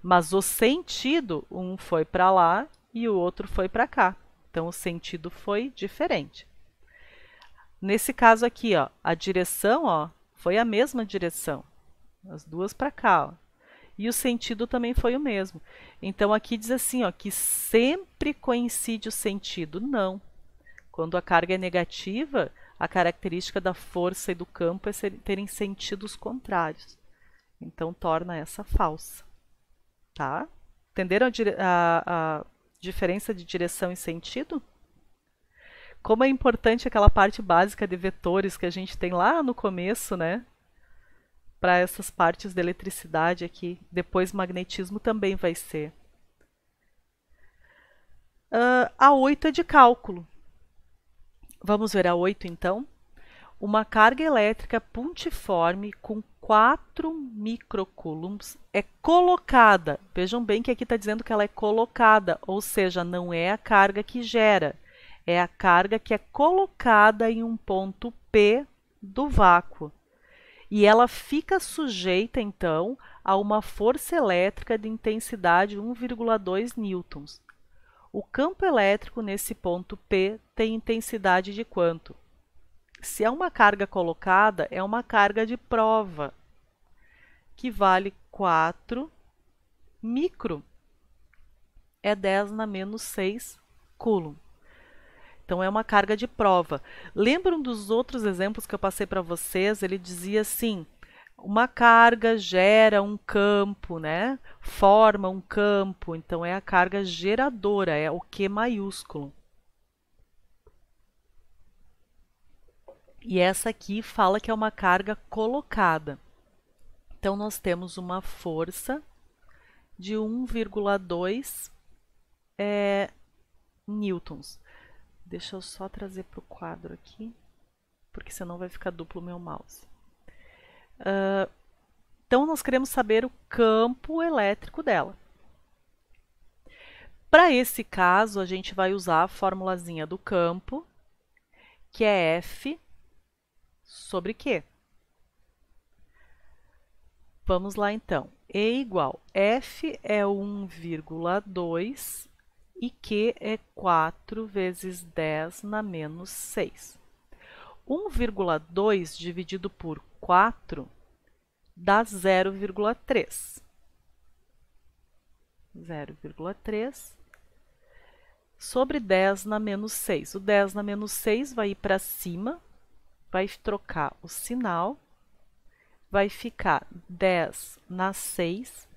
Mas o sentido, um foi para lá e o outro foi para cá. Então, o sentido foi diferente. Nesse caso aqui, ó, a direção ó, foi a mesma direção, as duas para cá. Ó. E o sentido também foi o mesmo. Então, aqui diz assim ó, que sempre coincide o sentido. Não. Quando a carga é negativa, a característica da força e do campo é ser, terem sentidos contrários. Então, torna essa falsa. Tá? Entenderam a, a, a diferença de direção e sentido? como é importante aquela parte básica de vetores que a gente tem lá no começo, né? Para essas partes de eletricidade aqui. Depois magnetismo também vai ser. Uh, a 8 é de cálculo. Vamos ver a 8 então. Uma carga elétrica pontiforme com 4 microcoulombs é colocada. Vejam bem que aqui está dizendo que ela é colocada, ou seja, não é a carga que gera é a carga que é colocada em um ponto P do vácuo. E ela fica sujeita, então, a uma força elétrica de intensidade 1,2 newtons. O campo elétrico nesse ponto P tem intensidade de quanto? Se é uma carga colocada, é uma carga de prova, que vale 4 micro. É 10 na menos 6 coulomb. Então é uma carga de prova. Lembram dos outros exemplos que eu passei para vocês? Ele dizia assim: uma carga gera um campo, né? Forma um campo. Então é a carga geradora, é o Q maiúsculo. E essa aqui fala que é uma carga colocada. Então nós temos uma força de 1,2 é, eh, newtons. Deixa eu só trazer para o quadro aqui, porque senão vai ficar duplo o meu mouse. Uh, então, nós queremos saber o campo elétrico dela. Para esse caso, a gente vai usar a formulazinha do campo, que é F sobre Q. Vamos lá, então. E é igual, F é 1,2 e que é 4 vezes 10 na menos 6. 1,2 dividido por 4 dá 0,3. 0,3 sobre 10 na menos 6. O 10 na menos 6 vai ir para cima, vai trocar o sinal, vai ficar 10 na 6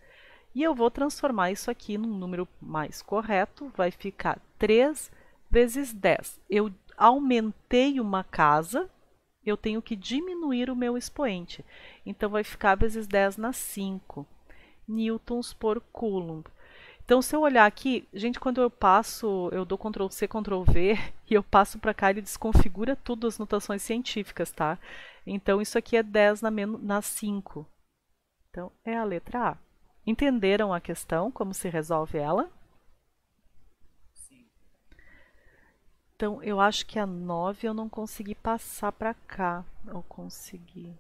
e eu vou transformar isso aqui num número mais correto, vai ficar 3 vezes 10. Eu aumentei uma casa, eu tenho que diminuir o meu expoente. Então, vai ficar vezes 10 na 5 newtons por coulomb. Então, se eu olhar aqui, gente, quando eu passo, eu dou Ctrl C, Ctrl V e eu passo para cá, ele desconfigura tudo as notações científicas, tá? Então, isso aqui é 10 na, menos, na 5. Então, é a letra A. Entenderam a questão, como se resolve ela? Sim. Então, eu acho que a 9 eu não consegui passar para cá. Eu consegui.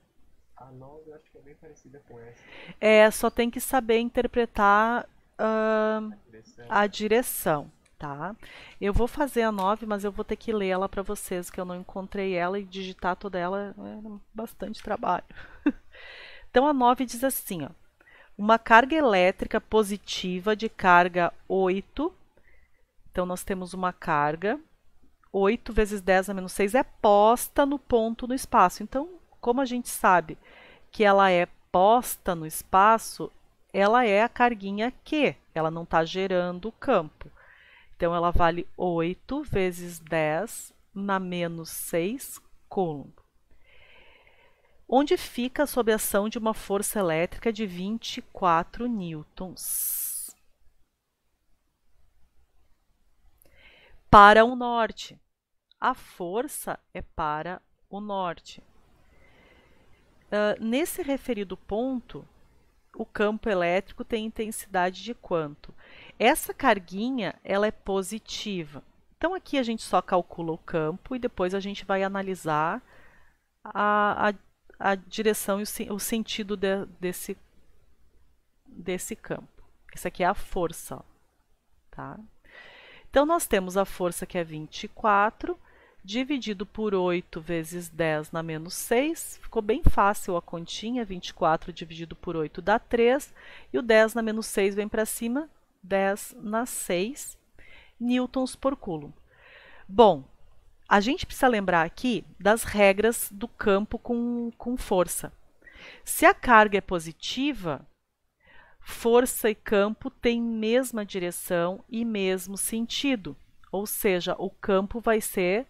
A 9 eu acho que é bem parecida com essa. É, só tem que saber interpretar uh, a, direção. a direção, tá? Eu vou fazer a 9, mas eu vou ter que ler ela para vocês, que eu não encontrei ela e digitar toda ela é bastante trabalho. então, a 9 diz assim, ó uma carga elétrica positiva de carga 8. Então, nós temos uma carga 8 vezes 10 a menos 6 é posta no ponto no espaço. Então, como a gente sabe que ela é posta no espaço, ela é a carguinha Q, ela não está gerando o campo. Então, ela vale 8 vezes 10 na menos 6 coulomb onde fica sob a ação de uma força elétrica de 24 newtons. Para o norte. A força é para o norte. Uh, nesse referido ponto, o campo elétrico tem intensidade de quanto? Essa carguinha ela é positiva. Então, aqui a gente só calcula o campo e depois a gente vai analisar a, a a direção e o, sentido de, desse, desse campo. Essa aqui é a força. Ó, tá? Então, nós temos a força que é 24, dividido por 8 vezes 10 na menos 6. Ficou bem fácil a continha, 24 dividido por 8 dá 3, e o 10 na menos 6 vem para cima, 10 na 6 newtons por coulomb. Bom, a gente precisa lembrar aqui das regras do campo com, com força. Se a carga é positiva, força e campo têm mesma direção e mesmo sentido, ou seja, o campo vai ser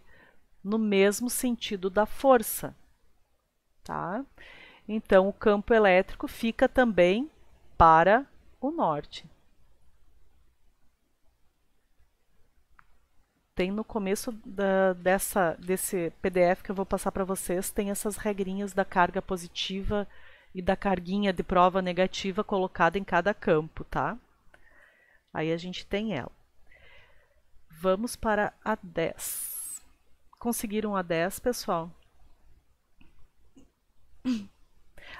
no mesmo sentido da força. Tá? Então, o campo elétrico fica também para o norte. tem no começo da, dessa, desse PDF que eu vou passar para vocês, tem essas regrinhas da carga positiva e da carguinha de prova negativa colocada em cada campo, tá? Aí a gente tem ela. Vamos para a 10. Conseguiram a 10, pessoal?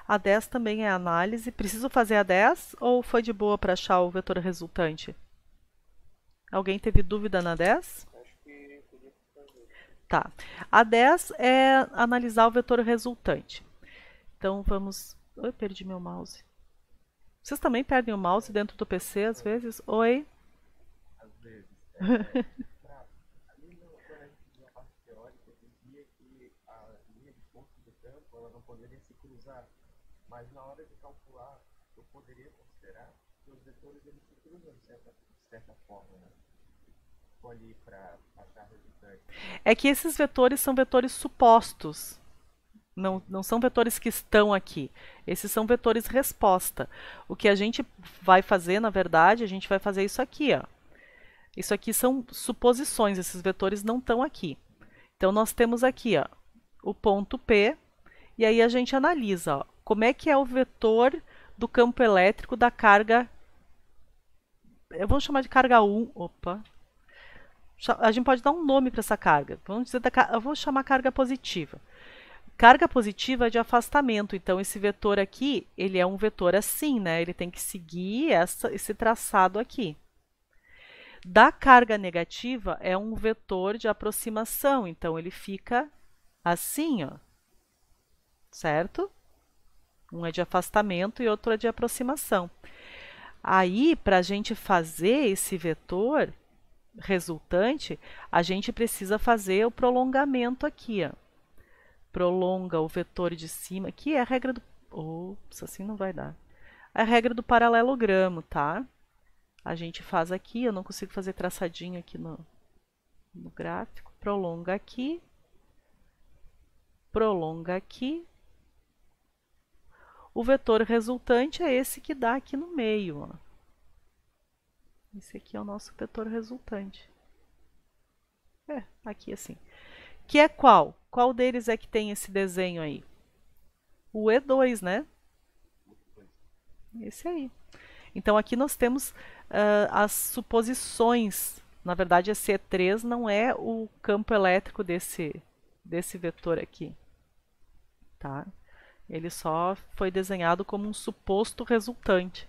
A 10 também é análise. Preciso fazer a 10 ou foi de boa para achar o vetor resultante? Alguém teve dúvida na 10? Tá. A 10 é analisar o vetor resultante. Então, vamos... Oi, perdi meu mouse. Vocês também perdem o mouse dentro do PC, às vezes? Oi? Às vezes. É... mas na hora de calcular, eu poderia considerar que os vetores eles se cruzam de certa, de certa forma, né? tempo ali para achar É que esses vetores são vetores supostos. Não, não são vetores que estão aqui. Esses são vetores resposta. O que a gente vai fazer, na verdade, a gente vai fazer isso aqui. Ó. Isso aqui são suposições, esses vetores não estão aqui. Então, nós temos aqui ó, o ponto P, e aí a gente analisa ó, como é que é o vetor do campo elétrico da carga eu vou chamar de carga 1, opa, a gente pode dar um nome para essa carga. Vamos dizer, da, eu vou chamar carga positiva. Carga positiva é de afastamento, então esse vetor aqui, ele é um vetor assim, né? Ele tem que seguir essa, esse traçado aqui. Da carga negativa é um vetor de aproximação, então ele fica assim, ó. Certo? Um é de afastamento e outro é de aproximação. Aí, para a gente fazer esse vetor, resultante, a gente precisa fazer o prolongamento aqui. Ó. Prolonga o vetor de cima, que é a regra do... Ops, assim não vai dar. É a regra do paralelogramo, tá? A gente faz aqui, eu não consigo fazer traçadinho aqui no, no gráfico. Prolonga aqui. Prolonga aqui. O vetor resultante é esse que dá aqui no meio, ó. Esse aqui é o nosso vetor resultante. É, aqui assim. Que é qual? Qual deles é que tem esse desenho aí? O E2, né? Esse aí. Então, aqui nós temos uh, as suposições. Na verdade, a C3 não é o campo elétrico desse, desse vetor aqui. Tá? Ele só foi desenhado como um suposto resultante.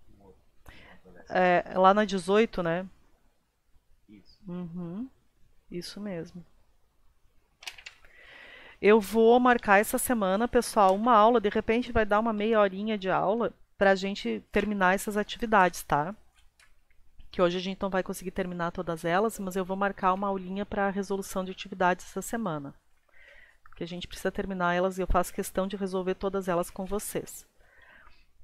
É, lá na 18, né? Isso. Uhum. Isso mesmo. Eu vou marcar essa semana, pessoal, uma aula. De repente vai dar uma meia horinha de aula para a gente terminar essas atividades, tá? Que hoje a gente não vai conseguir terminar todas elas, mas eu vou marcar uma aulinha para resolução de atividades essa semana. Porque a gente precisa terminar elas e eu faço questão de resolver todas elas com vocês.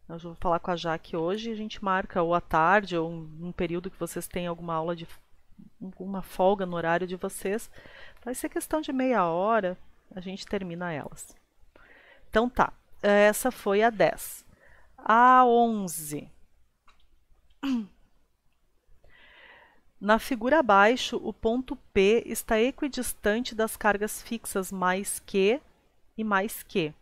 Eu vou falar com a Jaque hoje e a gente marca ou à tarde ou um, período que vocês têm alguma aula de alguma folga no horário de vocês. Vai ser questão de meia hora, a gente termina elas. Então tá, essa foi a 10. A 11. Na figura abaixo, o ponto P está equidistante das cargas fixas mais Q e mais Q.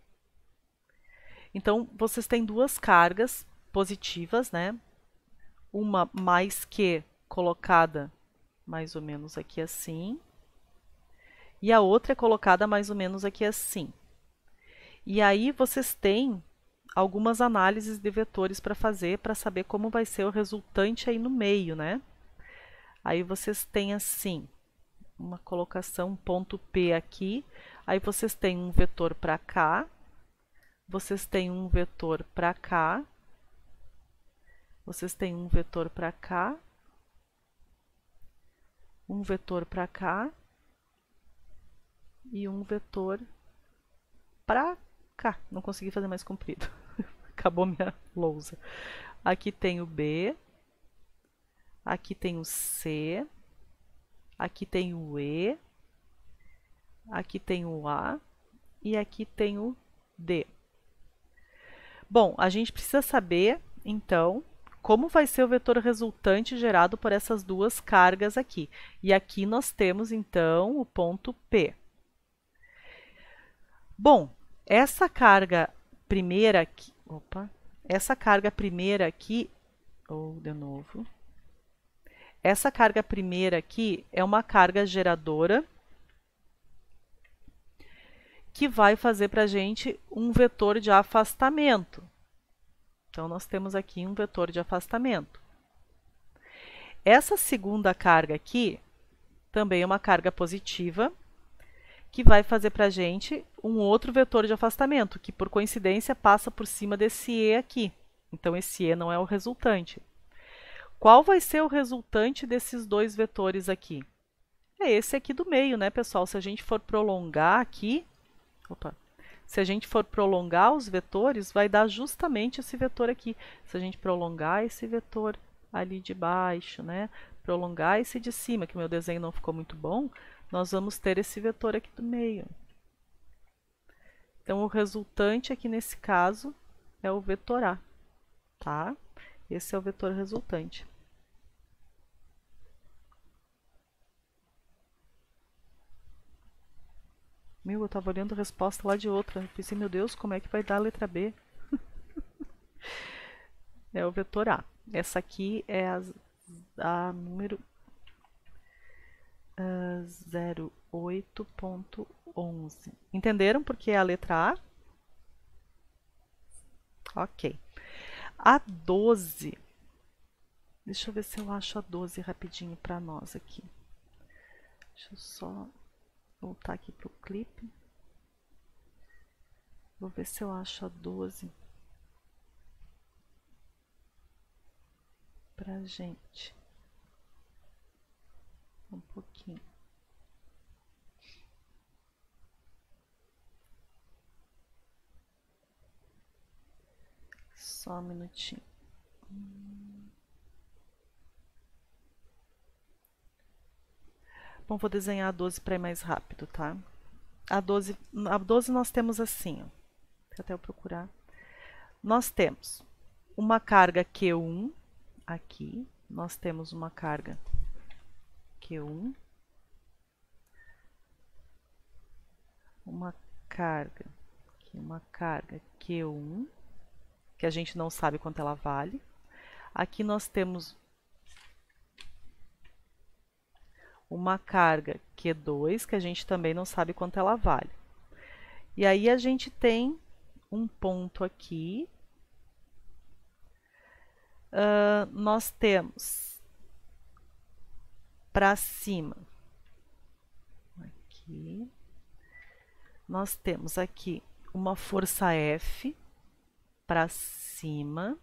Então, vocês têm duas cargas positivas, né? Uma mais que colocada mais ou menos aqui assim, e a outra é colocada mais ou menos aqui assim. E aí vocês têm algumas análises de vetores para fazer para saber como vai ser o resultante aí no meio, né? Aí vocês têm assim, uma colocação ponto P aqui, aí vocês têm um vetor para cá, vocês têm um vetor para cá, vocês têm um vetor para cá, um vetor para cá e um vetor para cá. Não consegui fazer mais comprido. Acabou minha lousa. Aqui tem o B, aqui tem o C, aqui tem o E, aqui tem o A e aqui tem o D. Bom, a gente precisa saber, então, como vai ser o vetor resultante gerado por essas duas cargas aqui. E aqui nós temos, então, o ponto P. Bom, essa carga primeira aqui, opa, essa carga primeira aqui, ou oh, de novo, essa carga primeira aqui é uma carga geradora que vai fazer para a gente um vetor de afastamento. Então, nós temos aqui um vetor de afastamento. Essa segunda carga aqui também é uma carga positiva, que vai fazer para a gente um outro vetor de afastamento, que por coincidência passa por cima desse E aqui. Então, esse E não é o resultante. Qual vai ser o resultante desses dois vetores aqui? É esse aqui do meio, né, pessoal? Se a gente for prolongar aqui, Opa. Se a gente for prolongar os vetores, vai dar justamente esse vetor aqui. Se a gente prolongar esse vetor ali de baixo, né? Prolongar esse de cima, que meu desenho não ficou muito bom, nós vamos ter esse vetor aqui do meio. Então, o resultante aqui nesse caso é o vetor A, tá? Esse é o vetor resultante. Meu, eu tava olhando a resposta lá de outra. Eu pensei, meu Deus, como é que vai dar a letra B? é o vetor A. Essa aqui é a, a número uh, ah, 08.11. Entenderam porque é a letra A? Ok. A 12. Deixa eu ver se eu acho a 12 rapidinho para nós aqui. Deixa eu só Voltar aqui pro clipe. Vou ver se eu acho a 12 pra gente. Um pouquinho. Só um minutinho. Hum. Bom, vou desenhar a 12 para ir mais rápido, tá? A 12, a 12 nós temos assim, ó, até eu procurar. Nós temos uma carga Q1 aqui, nós temos uma carga Q1, uma carga, uma carga Q1, que a gente não sabe quanto ela vale. Aqui nós temos uma carga Q2, que a gente também não sabe quanto ela vale. E aí a gente tem um ponto aqui. Uh, nós temos para cima, aqui, nós temos aqui uma força F para cima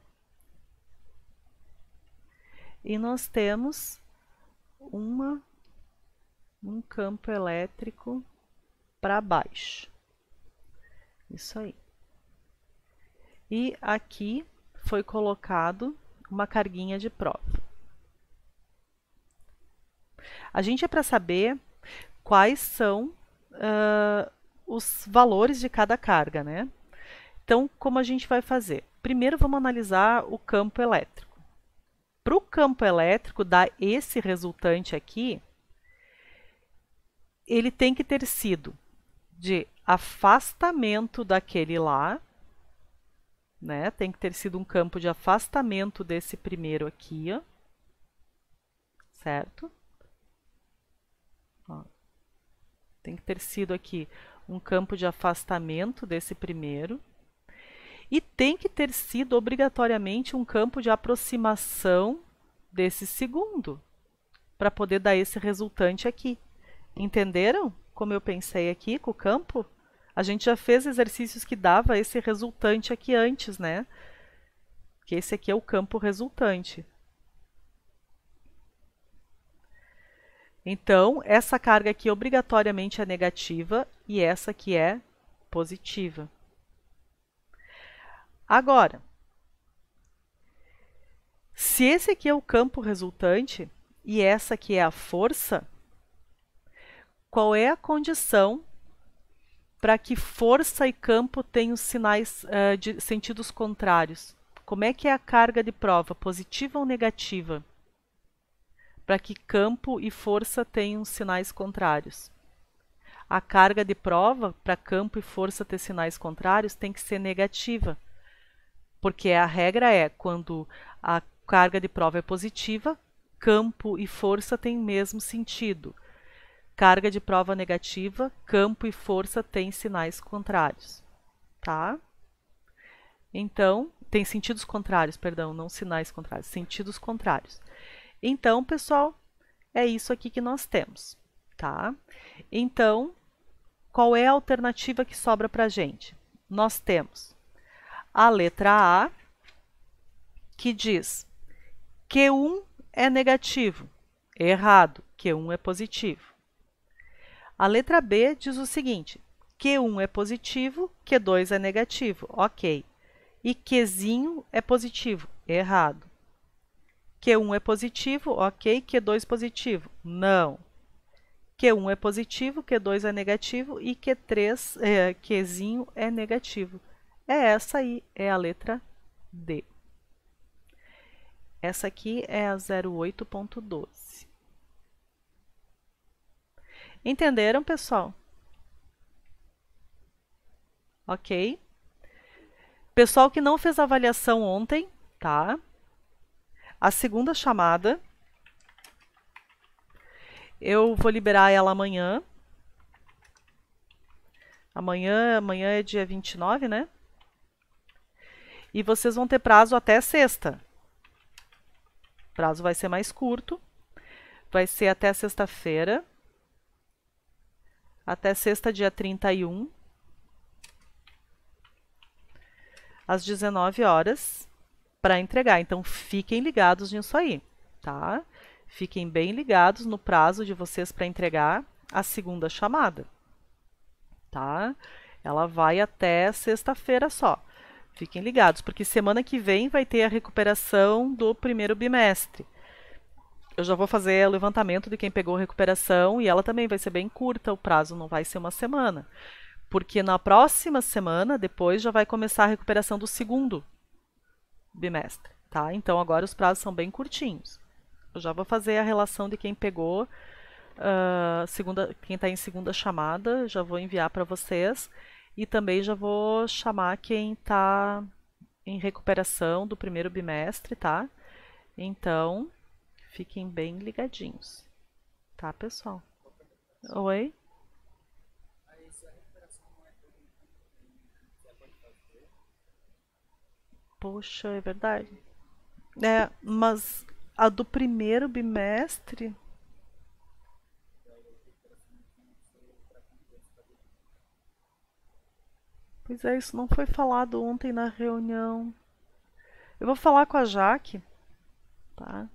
e nós temos uma um campo elétrico para baixo. Isso aí. E aqui foi colocado uma carguinha de prova. A gente é para saber quais são uh, os valores de cada carga, né? Então, como a gente vai fazer? Primeiro, vamos analisar o campo elétrico. Para o campo elétrico dar esse resultante aqui, ele tem que ter sido de afastamento daquele lá, né? Tem que ter sido um campo de afastamento desse primeiro aqui, ó. certo? Ó. Tem que ter sido aqui um campo de afastamento desse primeiro e tem que ter sido obrigatoriamente um campo de aproximação desse segundo para poder dar esse resultante aqui. Entenderam como eu pensei aqui com o campo? A gente já fez exercícios que dava esse resultante aqui antes, né? Que esse aqui é o campo resultante. Então, essa carga aqui obrigatoriamente é negativa e essa aqui é positiva. Agora, se esse aqui é o campo resultante e essa aqui é a força, qual é a condição para que força e campo tenham sinais uh, de sentidos contrários? Como é que é a carga de prova, positiva ou negativa? Para que campo e força tenham sinais contrários. A carga de prova, para campo e força ter sinais contrários, tem que ser negativa. Porque a regra é quando a carga de prova é positiva, campo e força têm o mesmo sentido carga de prova negativa, campo e força têm sinais contrários, tá? Então, tem sentidos contrários, perdão, não sinais contrários, sentidos contrários. Então, pessoal, é isso aqui que nós temos, tá? Então, qual é a alternativa que sobra para a gente? Nós temos a letra A, que diz Q1 é negativo, errado, Q1 é positivo. A letra B diz o seguinte: Q1 é positivo, Q2 é negativo, ok. E Qzinho é positivo, errado. Q1 é positivo, ok. Q2 positivo, não. Q1 é positivo, Q2 é negativo e Q3, é, eh, Qzinho é negativo. É essa aí, é a letra D. Essa aqui é a 08.12. Entenderam, pessoal? Ok? Pessoal que não fez avaliação ontem, tá? A segunda chamada, eu vou liberar ela amanhã. Amanhã, amanhã é dia 29, né? E vocês vão ter prazo até sexta. O prazo vai ser mais curto. Vai ser até sexta-feira, até sexta, dia 31, às 19 horas, para entregar. Então, fiquem ligados nisso aí, tá? Fiquem bem ligados no prazo de vocês para entregar a segunda chamada, tá? Ela vai até sexta-feira só. Fiquem ligados, porque semana que vem vai ter a recuperação do primeiro bimestre eu já vou fazer o levantamento de quem pegou recuperação e ela também vai ser bem curta, o prazo não vai ser uma semana. Porque na próxima semana, depois, já vai começar a recuperação do segundo bimestre, tá? Então agora os prazos são bem curtinhos. Eu já vou fazer a relação de quem pegou, uh, segunda, quem está em segunda chamada, já vou enviar para vocês. E também já vou chamar quem está em recuperação do primeiro bimestre, tá? Então, Fiquem bem ligadinhos, tá, pessoal? Oi? Poxa, é verdade. É, mas a do primeiro bimestre. Pois é, isso não foi falado ontem na reunião. Eu vou falar com a Jaque, tá?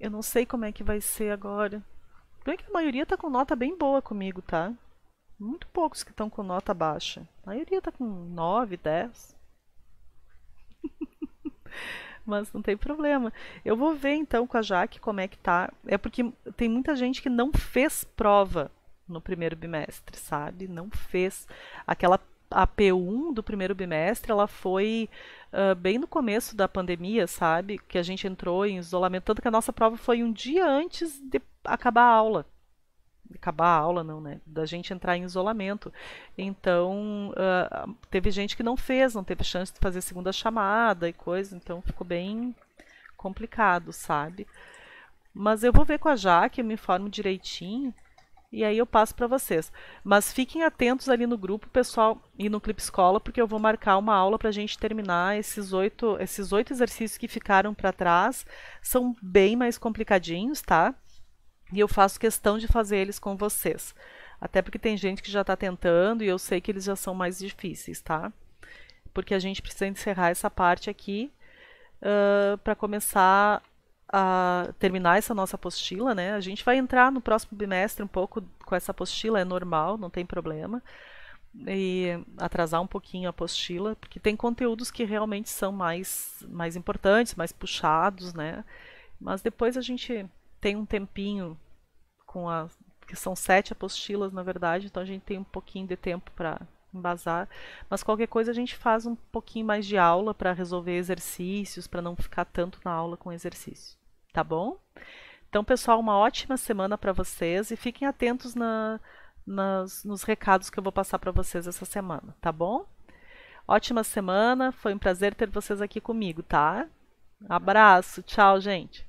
Eu não sei como é que vai ser agora. Bem que a maioria tá com nota bem boa comigo, tá? Muito poucos que estão com nota baixa. A maioria tá com 9, 10. Mas não tem problema. Eu vou ver então com a Jaque como é que tá. É porque tem muita gente que não fez prova no primeiro bimestre, sabe? Não fez aquela a P1 do primeiro bimestre, ela foi uh, bem no começo da pandemia, sabe? Que a gente entrou em isolamento, tanto que a nossa prova foi um dia antes de acabar a aula. acabar a aula, não, né? Da gente entrar em isolamento. Então, uh, teve gente que não fez, não teve chance de fazer segunda chamada e coisa, então ficou bem complicado, sabe? Mas eu vou ver com a Jaque, eu me informo direitinho e aí eu passo para vocês. Mas fiquem atentos ali no grupo, pessoal, e no Clip Escola, porque eu vou marcar uma aula para a gente terminar esses oito, esses oito exercícios que ficaram para trás. São bem mais complicadinhos, tá? E eu faço questão de fazer eles com vocês. Até porque tem gente que já está tentando e eu sei que eles já são mais difíceis, tá? Porque a gente precisa encerrar essa parte aqui uh, para começar a terminar essa nossa apostila, né? A gente vai entrar no próximo bimestre um pouco com essa apostila, é normal, não tem problema. E atrasar um pouquinho a apostila, porque tem conteúdos que realmente são mais, mais importantes, mais puxados, né? Mas depois a gente tem um tempinho com a. que são sete apostilas, na verdade, então a gente tem um pouquinho de tempo para embasar, mas qualquer coisa a gente faz um pouquinho mais de aula para resolver exercícios, para não ficar tanto na aula com exercício tá bom? Então, pessoal, uma ótima semana para vocês e fiquem atentos na, nas, nos recados que eu vou passar para vocês essa semana, tá bom? Ótima semana, foi um prazer ter vocês aqui comigo, tá? Abraço, tchau, gente.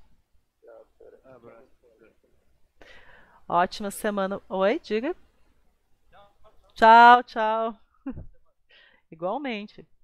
Ótima semana. Oi, diga. Tchau, tchau. Igualmente.